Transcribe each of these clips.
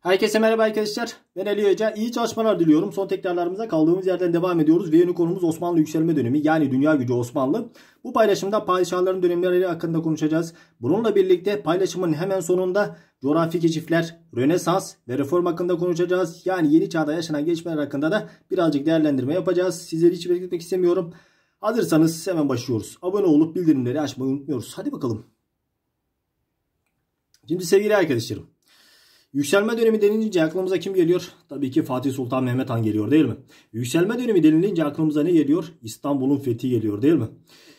Herkese merhaba arkadaşlar. Ben Ali Hoca. İyi çalışmalar diliyorum. Son tekrarlarımıza kaldığımız yerden devam ediyoruz. Ve yeni konumuz Osmanlı yükselme dönemi yani dünya gücü Osmanlı. Bu paylaşımda padişahların dönemleri hakkında konuşacağız. Bununla birlikte paylaşımın hemen sonunda coğrafi keşifler, Rönesans ve reform hakkında konuşacağız. Yani yeni çağda yaşanan gelişmeler hakkında da birazcık değerlendirme yapacağız. Sizleri hiç bekletmek istemiyorum. Hazırsanız hemen başlıyoruz. Abone olup bildirimleri açmayı unutmuyoruz. Hadi bakalım. Şimdi sevgili arkadaşlarım. Yükselme dönemi denilince aklımıza kim geliyor? Tabii ki Fatih Sultan Mehmet Han geliyor değil mi? Yükselme dönemi denilince aklımıza ne geliyor? İstanbul'un fethi geliyor değil mi?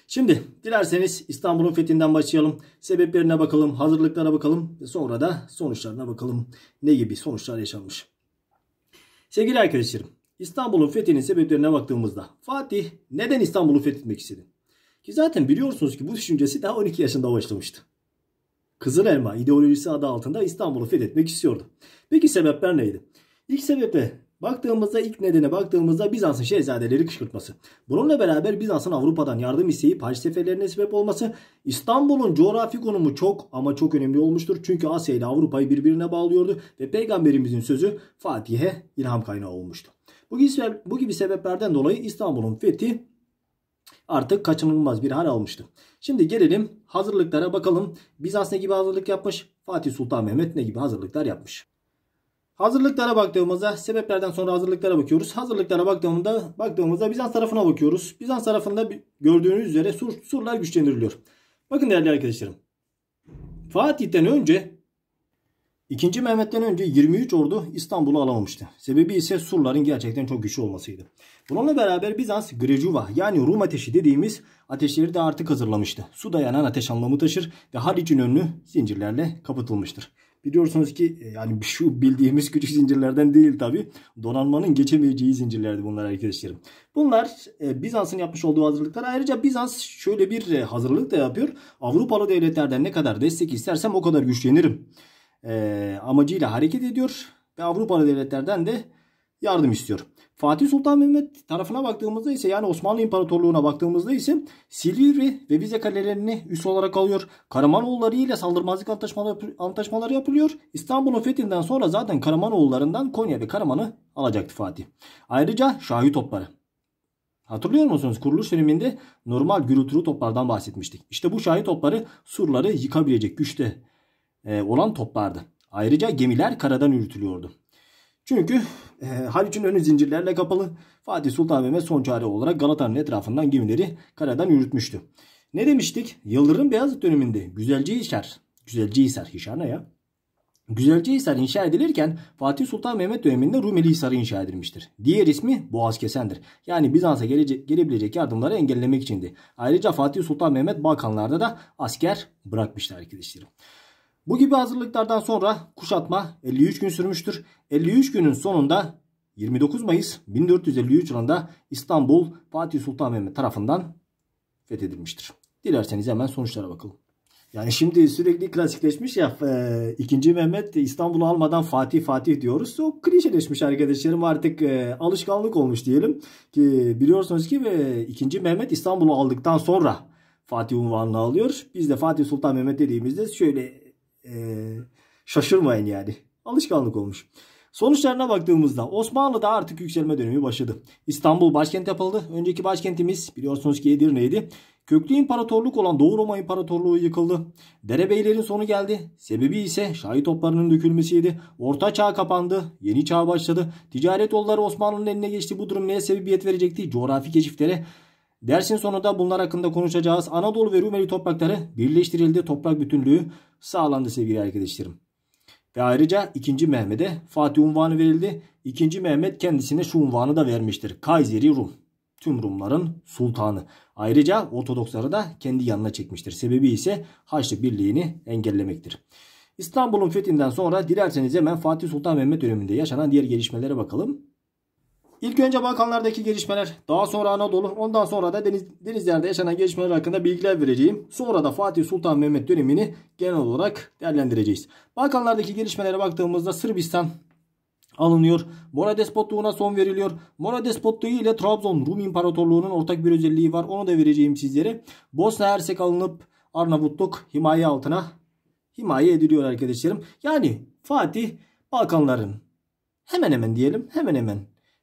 Şimdi dilerseniz İstanbul'un fethinden başlayalım. Sebeplerine bakalım, hazırlıklara bakalım ve sonra da sonuçlarına bakalım. Ne gibi sonuçlar yaşanmış? Sevgili arkadaşlarım, İstanbul'un fethinin sebeplerine baktığımızda Fatih neden İstanbul'u fethetmek istedi? Ki zaten biliyorsunuz ki bu düşüncesi daha 12 yaşında başlamıştı. Kızıl Elma ideolojisi adı altında İstanbul'u fethetmek istiyordu. Peki sebepler neydi? İlk sebeple baktığımızda ilk nedene baktığımızda Bizans'ın şehzadeleri kışkırtması. Bununla beraber Bizans'ın Avrupa'dan yardım isteyip haç seferlerine sebep olması İstanbul'un coğrafi konumu çok ama çok önemli olmuştur. Çünkü Asya ile Avrupa'yı birbirine bağlıyordu ve peygamberimizin sözü Fatih'e ilham kaynağı olmuştu. Bu gibi sebeplerden dolayı İstanbul'un fethi artık kaçınılmaz bir hal almıştı. Şimdi gelelim hazırlıklara bakalım. Bizans ne gibi hazırlık yapmış? Fatih Sultan Mehmet ne gibi hazırlıklar yapmış? Hazırlıklara baktığımızda sebeplerden sonra hazırlıklara bakıyoruz. Hazırlıklara baktığımızda, baktığımızda Bizans tarafına bakıyoruz. Bizans tarafında gördüğünüz üzere sur, surlar güçlendiriliyor. Bakın değerli arkadaşlarım. Fatih'ten önce 2. Mehmet'ten önce 23 ordu İstanbul'u alamamıştı. Sebebi ise surların gerçekten çok güçlü olmasıydı. Bununla beraber Bizans Grejuva yani Rum ateşi dediğimiz ateşleri de artık hazırlamıştı. Su dayanan ateş anlamı taşır ve haricin önünü zincirlerle kapatılmıştır. Biliyorsunuz ki e, yani şu bildiğimiz küçük zincirlerden değil tabi. Donanmanın geçemeyeceği zincirlerdi bunlar arkadaşlarım. Bunlar e, Bizans'ın yapmış olduğu hazırlıklar. Ayrıca Bizans şöyle bir e, hazırlık da yapıyor. Avrupalı devletlerden ne kadar destek istersem o kadar güçlenirim e, amacıyla hareket ediyor ve Avrupalı devletlerden de yardım istiyor. Fatih Sultan Mehmet tarafına baktığımızda ise yani Osmanlı İmparatorluğu'na baktığımızda ise Silivri ve Vize kalelerini üs olarak alıyor. Karamanoğulları ile saldırmazlık antlaşmaları, antlaşmaları yapılıyor. İstanbul'un fethinden sonra zaten Karamanoğullarından Konya ve Karaman'ı alacaktı Fatih. Ayrıca Şahi topları. Hatırlıyor musunuz? Kuruluş döneminde normal gürültülü toplardan bahsetmiştik. İşte bu Şahi topları surları yıkabilecek güçte e, olan toplardı. Ayrıca gemiler karadan yürütülüyordu. Çünkü e, Haliç'in önü zincirlerle kapalı Fatih Sultan Mehmet son çare olarak Galata'nın etrafından gemileri karadan yürütmüştü. Ne demiştik? Yıldırım Beyazıt döneminde Güzelcihisar, Güzelcihisar Hişar ne ya? Güzelcihisar inşa edilirken Fatih Sultan Mehmet döneminde Rumeli Hisarı inşa edilmiştir. Diğer ismi Boğaz Kesendir. Yani Bizans'a gelebilecek yardımları engellemek içindi. Ayrıca Fatih Sultan Mehmet Balkanlarda da asker bırakmıştı arkadaşlarım. Bu gibi hazırlıklardan sonra kuşatma 53 gün sürmüştür. 53 günün sonunda 29 Mayıs 1453 yılında İstanbul Fatih Sultan Mehmet tarafından fethedilmiştir. Dilerseniz hemen sonuçlara bakalım. Yani şimdi sürekli klasikleşmiş ya e, 2. Mehmet İstanbul'u almadan Fatih Fatih diyoruz. O klişeleşmiş arkadaşlarım artık e, alışkanlık olmuş diyelim. Ki biliyorsunuz ki e, 2. Mehmet İstanbul'u aldıktan sonra Fatih unvanını alıyor. Biz de Fatih Sultan Mehmet dediğimizde şöyle ee, şaşırmayın yani. Alışkanlık olmuş. Sonuçlarına baktığımızda Osmanlı'da artık yükselme dönemi başladı. İstanbul başkent yapıldı. Önceki başkentimiz biliyorsunuz ki Edirne'ydi. Köklü imparatorluk olan Doğu Roma İmparatorluğu yıkıldı. Derebeylerin sonu geldi. Sebebi ise şahit toplarının dökülmesiydi. Orta çağ kapandı. Yeni çağ başladı. Ticaret yolları Osmanlı'nın eline geçti. Bu durum neye sebebiyet verecekti? Coğrafi keşiflere Dersin sonunda bunlar hakkında konuşacağız. Anadolu ve Rumeli toprakları birleştirildi. Toprak bütünlüğü sağlandı sevgili arkadaşlarım. Ve ayrıca 2. Mehmet'e Fatih unvanı verildi. 2. Mehmet kendisine şu unvanı da vermiştir. Kayseri Rum. Tüm Rumların sultanı. Ayrıca Ortodoksları da kendi yanına çekmiştir. Sebebi ise Haçlı birliğini engellemektir. İstanbul'un fethinden sonra dilerseniz hemen Fatih Sultan Mehmet döneminde yaşanan diğer gelişmelere bakalım. İlk önce Balkanlardaki gelişmeler, daha sonra Anadolu, ondan sonra da deniz, denizlerde yaşanan gelişmeler hakkında bilgiler vereceğim. Sonra da Fatih Sultan Mehmet dönemini genel olarak değerlendireceğiz. Balkanlardaki gelişmelere baktığımızda Sırbistan alınıyor. Mora despotluğuna son veriliyor. Mora despotluğu ile Trabzon Rum İmparatorluğu'nun ortak bir özelliği var. Onu da vereceğim sizlere. Bosna Hersek alınıp Arnavutluk himaye altına himaye ediliyor arkadaşlarım. Yani Fatih Balkanların hemen hemen diyelim hemen hemen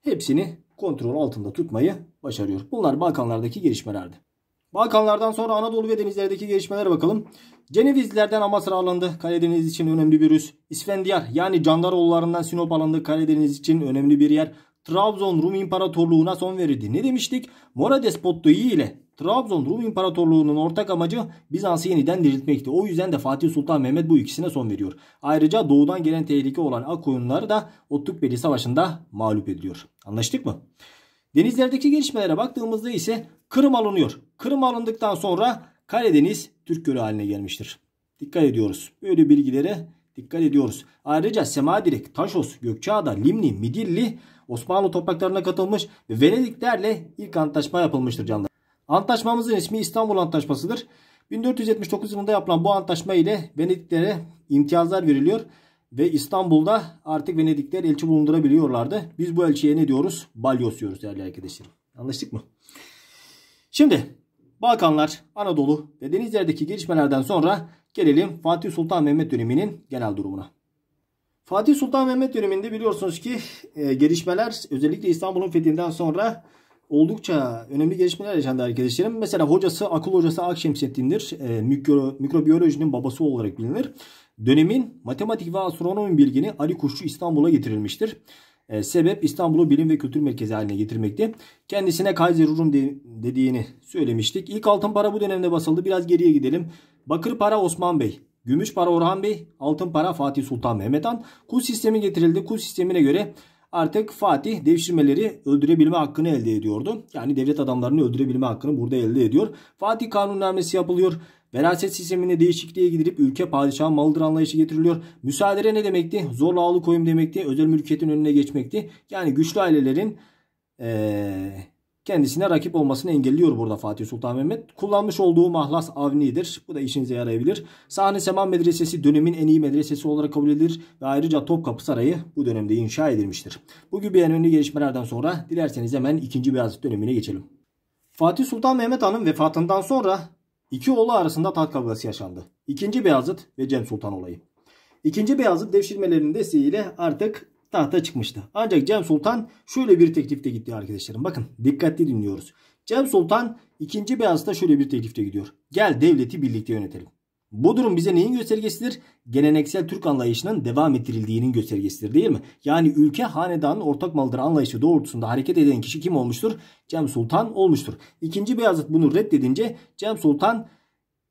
hepsini kontrol altında tutmayı başarıyor. Bunlar Balkanlardaki gelişmelerdi. Balkanlardan sonra Anadolu ve denizlerdeki gelişmelere bakalım. Cenevizlerden Amasra alındı. Karadeniz için önemli bir üs. İsfendiyar yani Candaroğullarından Sinop alındı. Karadeniz için önemli bir yer. Trabzon Rum İmparatorluğu'na son verirdi. Ne demiştik? Mora despotluğu ile Trabzon Rum İmparatorluğu'nun ortak amacı Bizans'ı yeniden diriltmekti. O yüzden de Fatih Sultan Mehmet bu ikisine son veriyor. Ayrıca doğudan gelen tehlike olan Akkoyunlar da Otlukbeli Savaşı'nda mağlup ediliyor. Anlaştık mı? Denizlerdeki gelişmelere baktığımızda ise Kırım alınıyor. Kırım alındıktan sonra Karadeniz Türk Gölü haline gelmiştir. Dikkat ediyoruz. Böyle bilgilere dikkat ediyoruz. Ayrıca Semadirek, Taşos, Gökçeada, Limni, Midilli Osmanlı topraklarına katılmış ve Venediklerle ilk antlaşma yapılmıştır canlar. Antlaşmamızın ismi İstanbul Antlaşması'dır. 1479 yılında yapılan bu antlaşma ile Venediklere imtiyazlar veriliyor ve İstanbul'da artık Venedikler elçi bulundurabiliyorlardı. Biz bu elçiye ne diyoruz? Balyoz diyoruz değerli arkadaşlarım. Anlaştık mı? Şimdi Balkanlar, Anadolu ve Denizler'deki gelişmelerden sonra gelelim Fatih Sultan Mehmet döneminin genel durumuna. Fatih Sultan Mehmet döneminde biliyorsunuz ki e, gelişmeler özellikle İstanbul'un fethinden sonra oldukça önemli gelişmeler yaşandı arkadaşlarım. Mesela hocası akıl hocası Akşemseddin'dir. E, mikro, mikrobiyolojinin babası olarak bilinir. Dönemin matematik ve astronomi bilgini Ali Kuşçu İstanbul'a getirilmiştir. E, sebep İstanbul'u bilim ve kültür merkezi haline getirmekti. Kendisine Kaiser Rum de, dediğini söylemiştik. İlk altın para bu dönemde basıldı. Biraz geriye gidelim. Bakır para Osman Bey. Gümüş para Orhan Bey, altın para Fatih Sultan Mehmet Han. Kul sistemi getirildi. Kul sistemine göre artık Fatih devşirmeleri öldürebilme hakkını elde ediyordu. Yani devlet adamlarını öldürebilme hakkını burada elde ediyor. Fatih kanunnamesi yapılıyor. Veraset sisteminde değişikliğe gidilip ülke padişahın malıdır anlayışı getiriliyor. Müsaadele ne demekti? Zorla alıkoyum demekti. Özel mülkiyetin önüne geçmekti. Yani güçlü ailelerin ee, kendisine rakip olmasını engelliyor burada Fatih Sultan Mehmet. Kullanmış olduğu mahlas avnidir. Bu da işinize yarayabilir. Sahne Seman Medresesi dönemin en iyi medresesi olarak kabul edilir ve ayrıca Topkapı Sarayı bu dönemde inşa edilmiştir. Bu gibi en önemli gelişmelerden sonra dilerseniz hemen 2. Beyazıt dönemine geçelim. Fatih Sultan Mehmet Han'ın vefatından sonra iki oğlu arasında taht kavgası yaşandı. 2. Beyazıt ve Cem Sultan olayı. İkinci Beyazıt devşirmelerinin desteğiyle artık tahta çıkmıştı. Ancak Cem Sultan şöyle bir teklifte gitti arkadaşlarım. Bakın dikkatli dinliyoruz. Cem Sultan 2. Beyazıt'a şöyle bir teklifte gidiyor. Gel devleti birlikte yönetelim. Bu durum bize neyin göstergesidir? Geleneksel Türk anlayışının devam ettirildiğinin göstergesidir değil mi? Yani ülke hanedanın ortak malıdır anlayışı doğrultusunda hareket eden kişi kim olmuştur? Cem Sultan olmuştur. İkinci Beyazıt bunu reddedince Cem Sultan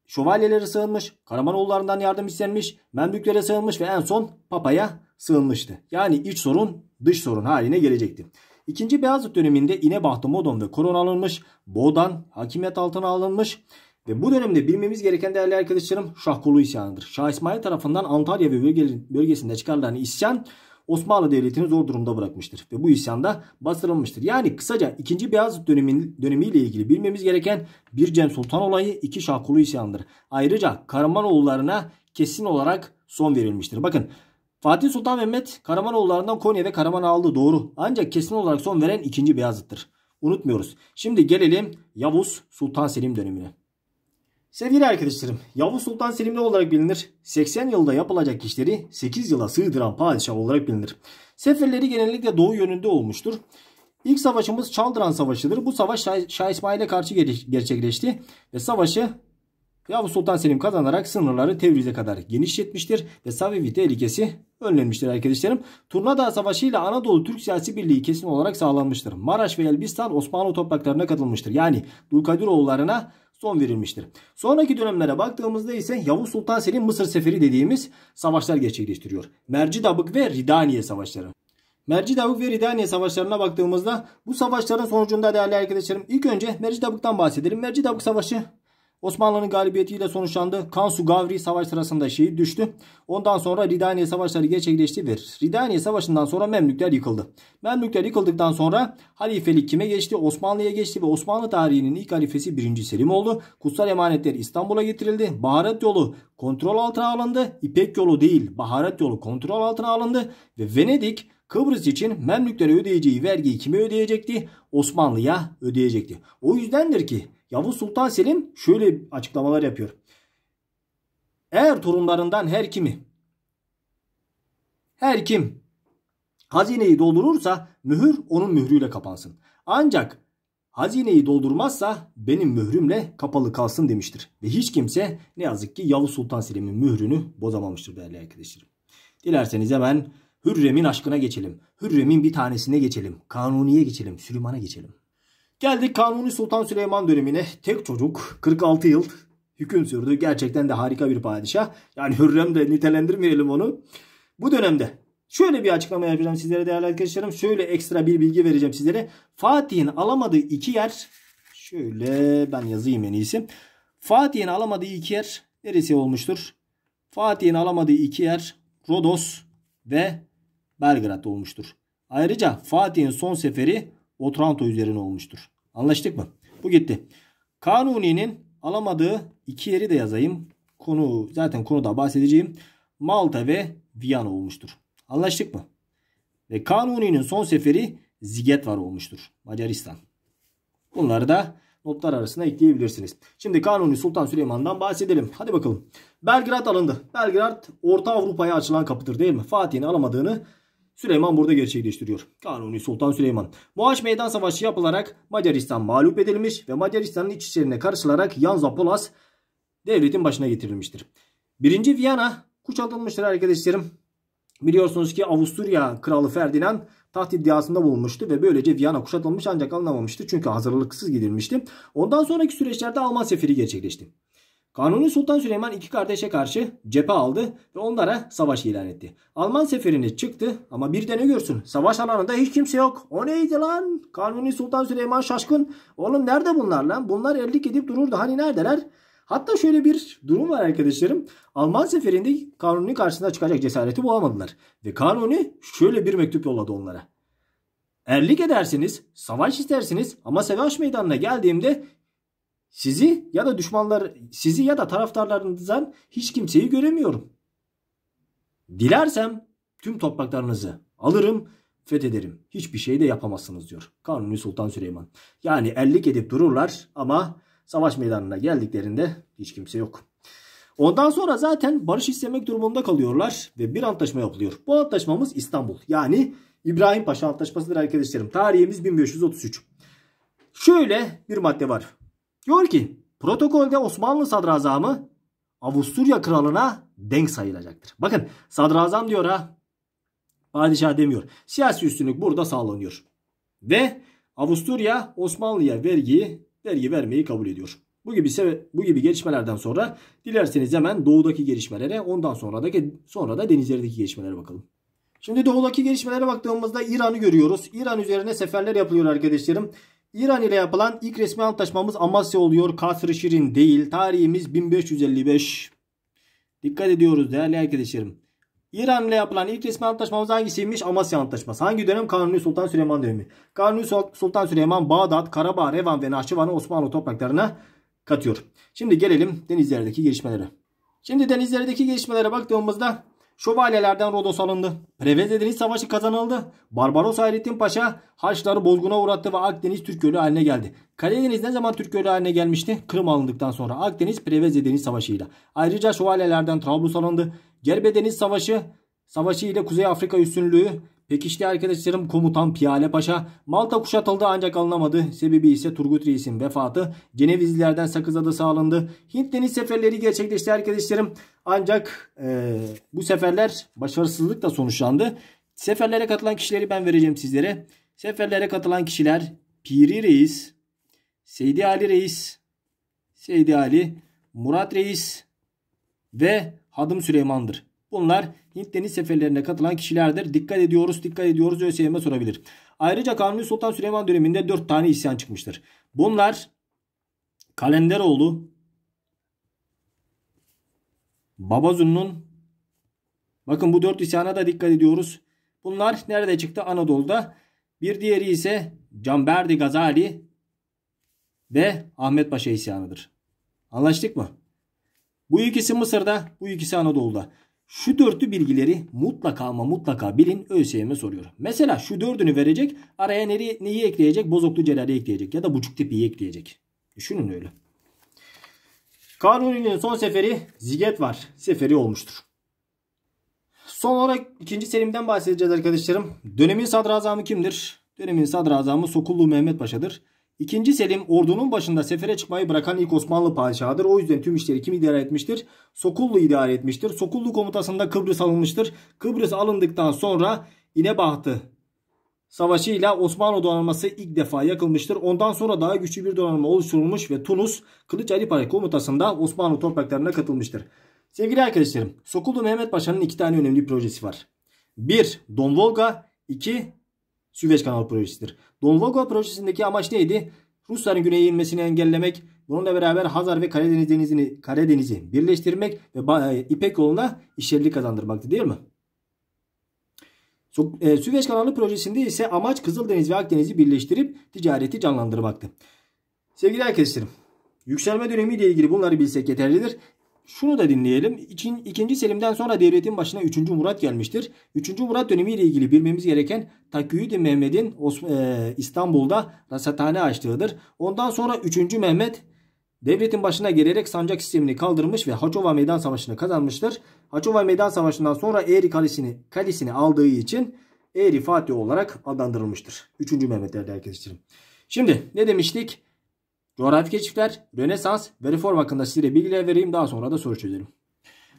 şövalyelere sığınmış, Karamanoğullarından yardım istenmiş, Memlüklere sığınmış ve en son Papa'ya sığınmıştı. Yani iç sorun dış sorun haline gelecekti. İkinci Beyazıt döneminde İnebahtı Modon ve Koron alınmış. Boğdan hakimiyet altına alınmış. Ve bu dönemde bilmemiz gereken değerli arkadaşlarım şahkulu isyanıdır. Şah İsmail tarafından Antalya ve bölgesinde çıkarılan isyan Osmanlı Devleti'ni zor durumda bırakmıştır. Ve bu isyan da bastırılmıştır. Yani kısaca 2. Beyazıt dönemin, dönemiyle ilgili bilmemiz gereken bir Cem Sultan olayı, iki şahkulu isyanıdır. Ayrıca Karamanoğullarına kesin olarak son verilmiştir. Bakın Fatih Sultan Mehmet Karamanoğullarından Konya ve Karaman'ı aldı doğru. Ancak kesin olarak son veren ikinci Beyazıt'tır. Unutmuyoruz. Şimdi gelelim Yavuz Sultan Selim dönemine. Sevgili arkadaşlarım, Yavuz Sultan Selim ne olarak bilinir? 80 yılda yapılacak işleri 8 yıla sığdıran padişah olarak bilinir. Seferleri genellikle doğu yönünde olmuştur. İlk savaşımız Çaldıran Savaşı'dır. Bu savaş Şah İsmail'e karşı gerçekleşti ve savaşı Yavuz Sultan Selim kazanarak sınırları Tevriz'e kadar genişletmiştir ve Savevi tehlikesi önlenmiştir arkadaşlarım. Turnadağ Savaşı ile Anadolu Türk siyasi birliği kesin olarak sağlanmıştır. Maraş ve Elbistan Osmanlı topraklarına katılmıştır. Yani Dulkadiroğullarına son verilmiştir. Sonraki dönemlere baktığımızda ise Yavuz Sultan Selim Mısır Seferi dediğimiz savaşlar gerçekleştiriyor. Mercidabık ve Ridaniye savaşları. Mercidabık ve Ridaniye savaşlarına baktığımızda bu savaşların sonucunda değerli arkadaşlarım ilk önce Mercidabık'tan bahsedelim. Mercidabık savaşı Osmanlı'nın galibiyetiyle sonuçlandı. Kansu Gavri savaş sırasında şehit düştü. Ondan sonra Ridaniye savaşları gerçekleşti ve Ridaniye savaşından sonra Memlükler yıkıldı. Memlükler yıkıldıktan sonra halifelik kime geçti? Osmanlı'ya geçti ve Osmanlı tarihinin ilk halifesi 1. Selim oldu. Kutsal emanetler İstanbul'a getirildi. Baharat yolu kontrol altına alındı. İpek yolu değil Baharat yolu kontrol altına alındı ve Venedik Kıbrıs için Memlüklere ödeyeceği vergiyi kime ödeyecekti? Osmanlı'ya ödeyecekti. O yüzdendir ki Yavuz Sultan Selim şöyle açıklamalar yapıyor. Eğer torunlarından her kimi her kim hazineyi doldurursa mühür onun mührüyle kapansın. Ancak hazineyi doldurmazsa benim mührümle kapalı kalsın demiştir. Ve hiç kimse ne yazık ki Yavuz Sultan Selim'in mührünü bozamamıştır değerli arkadaşlarım. Dilerseniz hemen Hürrem'in aşkına geçelim. Hürrem'in bir tanesine geçelim. Kanuni'ye geçelim. Süleyman'a geçelim. Geldik Kanuni Sultan Süleyman dönemine. Tek çocuk 46 yıl hüküm sürdü. Gerçekten de harika bir padişah. Yani Hürrem de nitelendirmeyelim onu. Bu dönemde şöyle bir açıklama yapacağım sizlere değerli arkadaşlarım. Şöyle ekstra bir bilgi vereceğim sizlere. Fatih'in alamadığı iki yer şöyle ben yazayım en iyisi. Fatih'in alamadığı iki yer neresi olmuştur? Fatih'in alamadığı iki yer Rodos ve Belgrad olmuştur. Ayrıca Fatih'in son seferi Otranto üzerine olmuştur. Anlaştık mı? Bu gitti. Kanuni'nin alamadığı iki yeri de yazayım. Konu zaten konuda bahsedeceğim. Malta ve Viyana olmuştur. Anlaştık mı? Ve Kanuni'nin son seferi var olmuştur. Macaristan. Bunları da notlar arasında ekleyebilirsiniz. Şimdi Kanuni Sultan Süleyman'dan bahsedelim. Hadi bakalım. Belgrad alındı. Belgrad Orta Avrupa'ya açılan kapıdır değil mi? Fatih'in alamadığını Süleyman burada gerçekleştiriyor. Kanuni Sultan Süleyman. Boğaç Meydan Savaşı yapılarak Macaristan mağlup edilmiş ve Macaristan'ın iç işlerine karışılarak Yanza Polas devletin başına getirilmiştir. Birinci Viyana kuşatılmıştır arkadaşlarım. Biliyorsunuz ki Avusturya Kralı Ferdinand taht iddiasında bulunmuştu ve böylece Viyana kuşatılmış ancak alınamamıştı çünkü hazırlıksız gidilmişti. Ondan sonraki süreçlerde Alman seferi gerçekleşti. Kanuni Sultan Süleyman iki kardeşe karşı cephe aldı ve onlara savaş ilan etti. Alman seferini çıktı ama bir de ne görsün savaş alanında hiç kimse yok. O neydi lan? Kanuni Sultan Süleyman şaşkın. Oğlum nerede bunlar lan? Bunlar erlik edip dururdu hani neredeler? Hatta şöyle bir durum var arkadaşlarım. Alman seferinde Kanuni karşısına çıkacak cesareti bulamadılar. Ve Kanuni şöyle bir mektup yolladı onlara. Erlik edersiniz, savaş istersiniz ama savaş meydanına geldiğimde sizi ya da düşmanlar, sizi ya da taraftarlarınızdan hiç kimseyi göremiyorum. Dilersem tüm topraklarınızı alırım, fethederim. Hiçbir şey de yapamazsınız diyor Kanuni Sultan Süleyman. Yani ellik edip dururlar ama savaş meydanına geldiklerinde hiç kimse yok. Ondan sonra zaten barış istemek durumunda kalıyorlar ve bir antlaşma yapılıyor. Bu antlaşmamız İstanbul. Yani İbrahim Paşa Antlaşması'dır arkadaşlarım. Tarihimiz 1533. Şöyle bir madde var. Diyor ki protokolde Osmanlı sadrazamı Avusturya kralına denk sayılacaktır. Bakın sadrazam diyor ha padişah demiyor. Siyasi üstünlük burada sağlanıyor. Ve Avusturya Osmanlı'ya vergiyi vergi vermeyi kabul ediyor. Bu gibi bu gibi gelişmelerden sonra dilerseniz hemen doğudaki gelişmelere, ondan sonradaki sonra da denizlerdeki gelişmelere bakalım. Şimdi doğudaki gelişmelere baktığımızda İran'ı görüyoruz. İran üzerine seferler yapılıyor arkadaşlarım. İran ile yapılan ilk resmi antlaşmamız Amasya oluyor. Kasr-ı Şirin değil. Tarihimiz 1555. Dikkat ediyoruz değerli arkadaşlarım. İran ile yapılan ilk resmi antlaşmamız hangisiymiş? Amasya Antlaşması. Hangi dönem? Kanuni Sultan Süleyman dönemi. Kanuni Sultan Süleyman Bağdat, Karabağ, Revan ve Nahçıvan'ı Osmanlı topraklarına katıyor. Şimdi gelelim denizlerdeki gelişmelere. Şimdi denizlerdeki gelişmelere baktığımızda Şövalyelerden Rodos alındı. Prevez'e deniz savaşı kazanıldı. Barbaros Hayrettin Paşa Haçları bozguna uğrattı ve Akdeniz Türk Gölü haline geldi. Karadeniz ne zaman Türk Gölü haline gelmişti? Kırım alındıktan sonra Akdeniz Preveze Savaşı'yla. Ayrıca şövalyelerden Trablus alındı. Gerbedeniz Savaşı Savaşı ile Kuzey Afrika üstünlüğü Pekişli arkadaşlarım komutan Piyale Paşa. Malta kuşatıldı ancak alınamadı. Sebebi ise Turgut Reis'in vefatı. Cenevizlilerden Sakız Adı sağlandı Hint deniz seferleri gerçekleşti arkadaşlarım. Ancak e, bu seferler başarısızlıkla sonuçlandı. Seferlere katılan kişileri ben vereceğim sizlere. Seferlere katılan kişiler Piri Reis, Seydi Ali Reis, Seydi Ali, Murat Reis ve Hadım Süleyman'dır. Bunlar Hint deniz seferlerine katılan kişilerdir. Dikkat ediyoruz, dikkat ediyoruz ÖSYM sorabilir. Ayrıca Kanuni Sultan Süleyman döneminde 4 tane isyan çıkmıştır. Bunlar Kalenderoğlu, Babazun'un bakın bu 4 isyana da dikkat ediyoruz. Bunlar nerede çıktı? Anadolu'da. Bir diğeri ise Canberdi Gazali ve Ahmet Paşa isyanıdır. Anlaştık mı? Bu ikisi Mısır'da, bu ikisi Anadolu'da. Şu dörtlü bilgileri mutlaka ama mutlaka bilin ÖSYM soruyor. Mesela şu dördünü verecek araya neri neyi ekleyecek? bozuklu celali ekleyecek ya da buçuk tipiyi ekleyecek. Düşünün öyle. Kanuni'nin son seferi Ziget var. Seferi olmuştur. Son olarak ikinci Selim'den bahsedeceğiz arkadaşlarım. Dönemin sadrazamı kimdir? Dönemin sadrazamı Sokullu Mehmet Paşa'dır. İkinci Selim ordunun başında sefere çıkmayı bırakan ilk Osmanlı padişahıdır. O yüzden tüm işleri kim idare etmiştir? Sokullu idare etmiştir. Sokullu komutasında Kıbrıs alınmıştır. Kıbrıs alındıktan sonra İnebahtı Savaşı ile Osmanlı donanması ilk defa yakılmıştır. Ondan sonra daha güçlü bir donanma oluşturulmuş ve Tunus Kılıç Ali Paşa komutasında Osmanlı topraklarına katılmıştır. Sevgili arkadaşlarım, Sokullu Mehmet Paşa'nın iki tane önemli projesi var. 1. Don Volga 2. Süveyş Kanalı projesidir. Donvolga projesindeki amaç neydi? Rusların güneye inmesini engellemek, bununla beraber Hazar ve Karadeniz denizini Karadeniz'i birleştirmek ve e, İpek yoluna işyerli kazandırmaktı değil mi? E, Süveyş Kanalı projesinde ise amaç Kızıldeniz ve Akdeniz'i birleştirip ticareti canlandırmaktı. Sevgili arkadaşlarım, yükselme dönemi ile ilgili bunları bilsek yeterlidir. Şunu da dinleyelim. İkin, ikinci Selim'den sonra devletin başına 3. Murat gelmiştir. 3. Murat dönemi ile ilgili bilmemiz gereken Takiyüdin Mehmet'in e, İstanbul'da rasathane açtığıdır. Ondan sonra 3. Mehmet devletin başına gelerek sancak sistemini kaldırmış ve Haçova Meydan Savaşı'nı kazanmıştır. Haçova Meydan Savaşı'ndan sonra Eğri Kalesi'ni kalesini aldığı için Eğri Fatih olarak adlandırılmıştır. 3. Mehmet değerli arkadaşlarım. Şimdi ne demiştik? Coğrafi keşifler, Rönesans ve reform hakkında size bilgiler vereyim daha sonra da soru çözelim.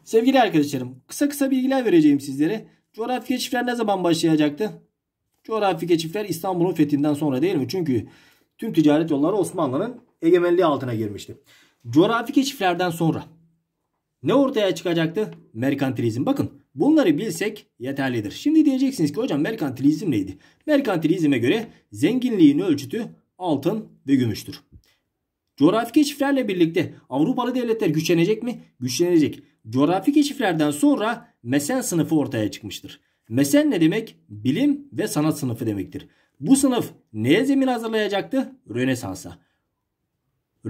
Sevgili arkadaşlarım kısa kısa bilgiler vereceğim sizlere. Coğrafi keşifler ne zaman başlayacaktı? Coğrafi keşifler İstanbul'un fethinden sonra değil mi? Çünkü tüm ticaret yolları Osmanlı'nın egemenliği altına girmişti. Coğrafi keşiflerden sonra ne ortaya çıkacaktı? Merkantilizm. Bakın bunları bilsek yeterlidir. Şimdi diyeceksiniz ki hocam merkantilizm neydi? Merkantilizme göre zenginliğin ölçütü altın ve gümüştür. Coğrafi keşiflerle birlikte Avrupalı devletler güçlenecek mi? Güçlenecek. Coğrafi keşiflerden sonra mesen sınıfı ortaya çıkmıştır. Mesen ne demek? Bilim ve sanat sınıfı demektir. Bu sınıf neye zemin hazırlayacaktı? Rönesans'a.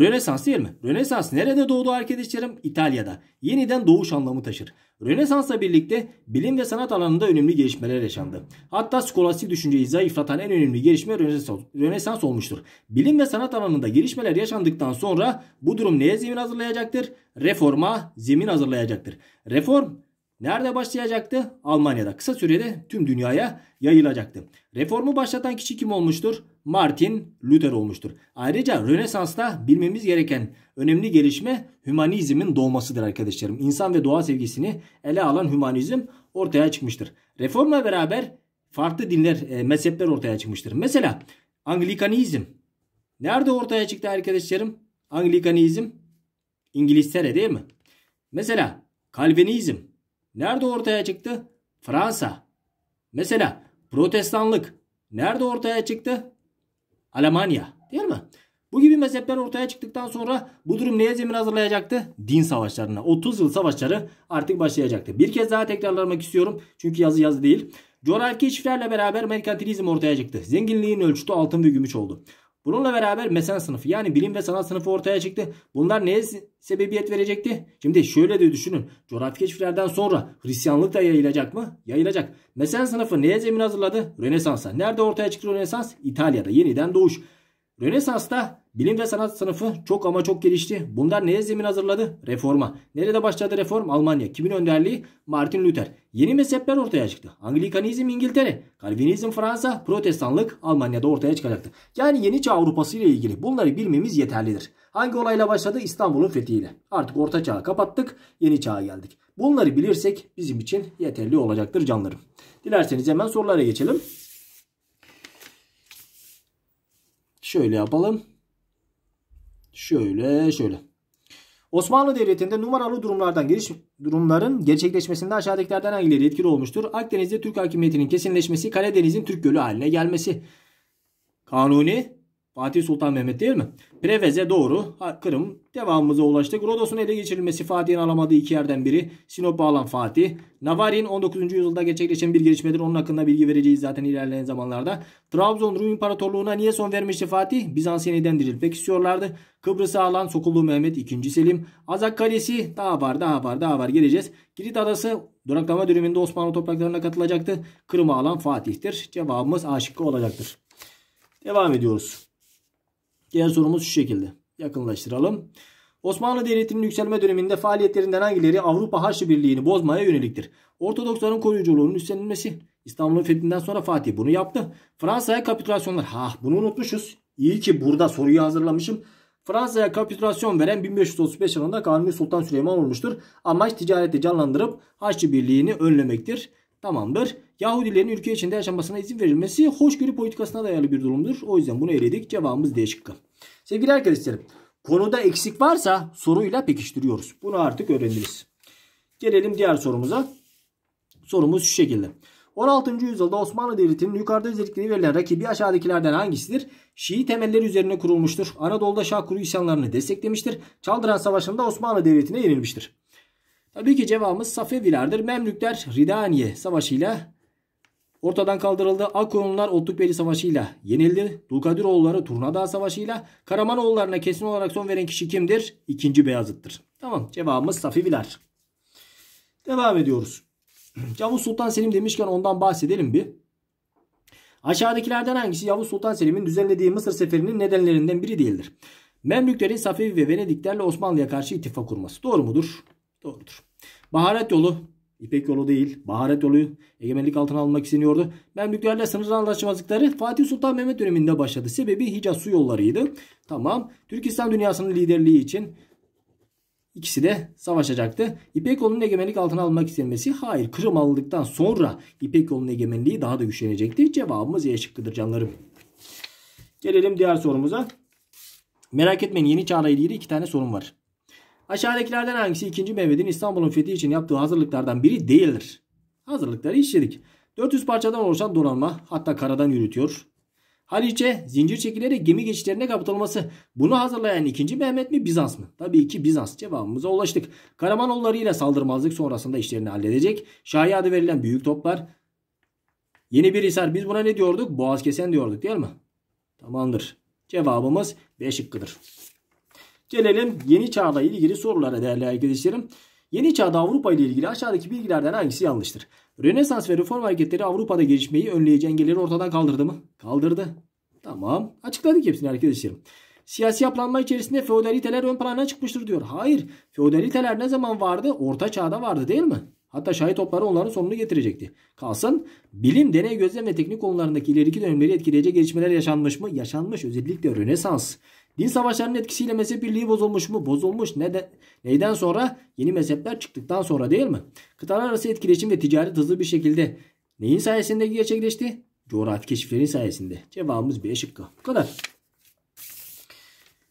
Rönesans değil mi? Rönesans nerede doğdu arkadaşlarım? İtalya'da. Yeniden doğuş anlamı taşır. Rönesans'la birlikte bilim ve sanat alanında önemli gelişmeler yaşandı. Hatta skolastik düşünceyi zayıflatan en önemli gelişme Rönesans, olmuştur. Bilim ve sanat alanında gelişmeler yaşandıktan sonra bu durum neye zemin hazırlayacaktır? Reforma zemin hazırlayacaktır. Reform Nerede başlayacaktı? Almanya'da. Kısa sürede tüm dünyaya yayılacaktı. Reformu başlatan kişi kim olmuştur? Martin Luther olmuştur. Ayrıca Rönesans'ta bilmemiz gereken önemli gelişme hümanizmin doğmasıdır arkadaşlarım. İnsan ve doğa sevgisini ele alan hümanizm ortaya çıkmıştır. Reformla beraber farklı dinler, e, mezhepler ortaya çıkmıştır. Mesela Anglikanizm. Nerede ortaya çıktı arkadaşlarım? Anglikanizm İngilizlere değil mi? Mesela Kalvinizm. Nerede ortaya çıktı? Fransa. Mesela Protestanlık. Nerede ortaya çıktı? Almanya, değil mi? Bu gibi mezhepler ortaya çıktıktan sonra bu durum neye zemin hazırlayacaktı? Din savaşlarına. 30 yıl savaşları artık başlayacaktı. Bir kez daha tekrarlamak istiyorum. Çünkü yazı yazı değil. Coğrafi keşiflerle beraber merkantilizm ortaya çıktı. Zenginliğin ölçütü altın ve gümüş oldu. Bununla beraber mesen sınıfı yani bilim ve sanat sınıfı ortaya çıktı. Bunlar neye sebebiyet verecekti? Şimdi şöyle de düşünün. Coğrafi keşiflerden sonra Hristiyanlık da yayılacak mı? Yayılacak. Mesen sınıfı neye zemin hazırladı? Rönesans'a. Nerede ortaya çıktı Rönesans? İtalya'da yeniden doğuş. Rönesans'ta bilim ve sanat sınıfı çok ama çok gelişti. Bunlar neye zemin hazırladı? Reforma. Nerede başladı reform? Almanya. Kimin önderliği? Martin Luther. Yeni mezhepler ortaya çıktı. Anglikanizm İngiltere, Calvinizm Fransa, Protestanlık Almanya'da ortaya çıkacaktı. Yani yeni çağ Avrupası ile ilgili bunları bilmemiz yeterlidir. Hangi olayla başladı? İstanbul'un fethiyle. Artık orta çağı kapattık, yeni çağa geldik. Bunları bilirsek bizim için yeterli olacaktır canlarım. Dilerseniz hemen sorulara geçelim. Şöyle yapalım. Şöyle şöyle. Osmanlı Devleti'nde numaralı durumlardan giriş durumların gerçekleşmesinde aşağıdakilerden hangileri etkili olmuştur? Akdeniz'de Türk hakimiyetinin kesinleşmesi, Karadeniz'in Türk Gölü haline gelmesi. Kanuni Fatih Sultan Mehmet değil mi? Prevez'e doğru Kırım devamımıza ulaştık. Rodos'un ele geçirilmesi Fatih'in alamadığı iki yerden biri. Sinop'a alan Fatih. Navarin 19. yüzyılda gerçekleşen bir gelişmedir. Onun hakkında bilgi vereceğiz zaten ilerleyen zamanlarda. Trabzon Rum İmparatorluğu'na niye son vermişti Fatih? Bizans yeniden dirilmek istiyorlardı. Kıbrıs'a alan Sokullu Mehmet 2. Selim. Azak Kalesi daha var daha var daha var geleceğiz. Girit Adası duraklama döneminde Osmanlı topraklarına katılacaktı. Kırım'a alan Fatih'tir. Cevabımız A olacaktır. Devam ediyoruz. Genel sorumuz şu şekilde. Yakınlaştıralım. Osmanlı Devleti'nin yükselme döneminde faaliyetlerinden hangileri Avrupa Haçlı Birliği'ni bozmaya yöneliktir? Ortodoksların koruyuculuğunun üstlenilmesi. İstanbul'un fethinden sonra Fatih bunu yaptı. Fransa'ya kapitülasyonlar. Ha bunu unutmuşuz. İyi ki burada soruyu hazırlamışım. Fransa'ya kapitülasyon veren 1535 yılında Kanuni Sultan Süleyman olmuştur. Amaç ticareti canlandırıp Haçlı Birliği'ni önlemektir. Tamamdır. Yahudilerin ülke içinde yaşamasına izin verilmesi hoşgörü politikasına dayalı bir durumdur. O yüzden bunu eledik. Cevabımız D şıkkı. Sevgili arkadaşlarım konuda eksik varsa soruyla pekiştiriyoruz. Bunu artık öğreniriz. Gelelim diğer sorumuza. Sorumuz şu şekilde. 16. yüzyılda Osmanlı Devleti'nin yukarıda özellikleri verilen rakibi aşağıdakilerden hangisidir? Şii temelleri üzerine kurulmuştur. Anadolu'da Şah Kuru isyanlarını desteklemiştir. Çaldıran Savaşı'nda Osmanlı Devleti'ne yenilmiştir. Tabii ki cevabımız Safevilerdir. Memlükler Ridaniye savaşıyla ortadan kaldırıldı. Akonlular Otlukbeli savaşıyla yenildi. Dulkadiroğulları Turnadağ savaşıyla Karamanoğullarına kesin olarak son veren kişi kimdir? İkinci Beyazıt'tır. Tamam cevabımız Safeviler. Devam ediyoruz. Yavuz Sultan Selim demişken ondan bahsedelim bir. Aşağıdakilerden hangisi Yavuz Sultan Selim'in düzenlediği Mısır seferinin nedenlerinden biri değildir? Memlüklerin Safevi ve Venediklerle Osmanlı'ya karşı ittifak kurması. Doğru mudur? Doğrudur. Baharat yolu İpek yolu değil. Baharat yolu egemenlik altına almak isteniyordu. Memlüklerle sınır anlaşmazlıkları Fatih Sultan Mehmet döneminde başladı. Sebebi Hicaz su yollarıydı. Tamam. Türkistan dünyasının liderliği için ikisi de savaşacaktı. İpek yolunun egemenlik altına almak istenmesi hayır. Kırım alındıktan sonra İpek yolunun egemenliği daha da güçlenecekti. Cevabımız E şıkkıdır canlarım. Gelelim diğer sorumuza. Merak etmeyin yeni çağla ilgili iki tane sorun var. Aşağıdakilerden hangisi 2. Mehmet'in İstanbul'un fethi için yaptığı hazırlıklardan biri değildir? Hazırlıkları işledik. 400 parçadan oluşan donanma hatta karadan yürütüyor. Haliç'e zincir çekilerek gemi geçişlerine kapatılması. Bunu hazırlayan 2. Mehmet mi Bizans mı? Tabii ki Bizans cevabımıza ulaştık. Karamanoğulları ile saldırmazlık sonrasında işlerini halledecek. Şahi adı verilen büyük toplar. Yeni bir hisar biz buna ne diyorduk? Boğaz kesen diyorduk değil mi? Tamamdır. Cevabımız B şıkkıdır. Gelelim yeni çağla ilgili sorulara değerli arkadaşlarım. Yeni çağda Avrupa ile ilgili aşağıdaki bilgilerden hangisi yanlıştır? Rönesans ve reform hareketleri Avrupa'da gelişmeyi önleyici engelleri ortadan kaldırdı mı? Kaldırdı. Tamam. Açıkladık hepsini arkadaşlarım. Siyasi yapılanma içerisinde feodaliteler ön plana çıkmıştır diyor. Hayır. Feodaliteler ne zaman vardı? Orta çağda vardı değil mi? Hatta şahit topları onların sonunu getirecekti. Kalsın bilim, deney, gözlem ve teknik konularındaki ileriki dönemleri etkileyecek gelişmeler yaşanmış mı? Yaşanmış. Özellikle Rönesans Din savaşlarının etkisiyle mezhep birliği bozulmuş mu? Bozulmuş. Neden? Neyden sonra? Yeni mezhepler çıktıktan sonra değil mi? Kıtalar arası etkileşim ve ticaret hızlı bir şekilde neyin sayesinde gerçekleşti? Coğrafi keşiflerin sayesinde. Cevabımız B şıkkı. Bu kadar.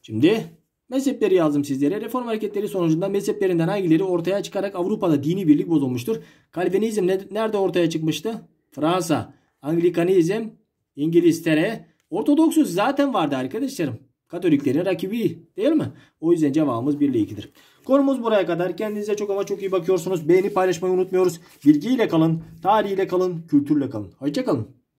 Şimdi mezhepleri yazdım sizlere. Reform hareketleri sonucunda mezheplerinden hangileri ortaya çıkarak Avrupa'da dini birlik bozulmuştur? Kalvinizm nerede ortaya çıkmıştı? Fransa. Anglikanizm, İngilizlere. Ortodoksuz zaten vardı arkadaşlarım. Katoliklerin rakibi değil mi? O yüzden cevabımız 1 ile 2'dir. Konumuz buraya kadar. Kendinize çok ama çok iyi bakıyorsunuz. Beğeni paylaşmayı unutmuyoruz. Bilgiyle kalın, tarihiyle kalın, kültürle kalın. Hoşçakalın.